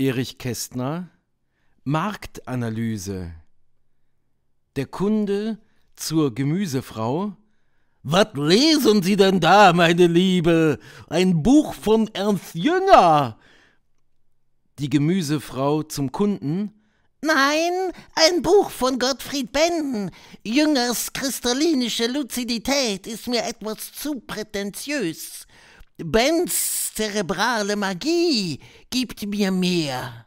Erich Kästner Marktanalyse Der Kunde zur Gemüsefrau Was lesen Sie denn da, meine Liebe? Ein Buch von Ernst Jünger. Die Gemüsefrau zum Kunden Nein, ein Buch von Gottfried Benden. Jüngers kristallinische Luzidität ist mir etwas zu prätentiös. Benz Zerebrale Magie gibt mir mehr.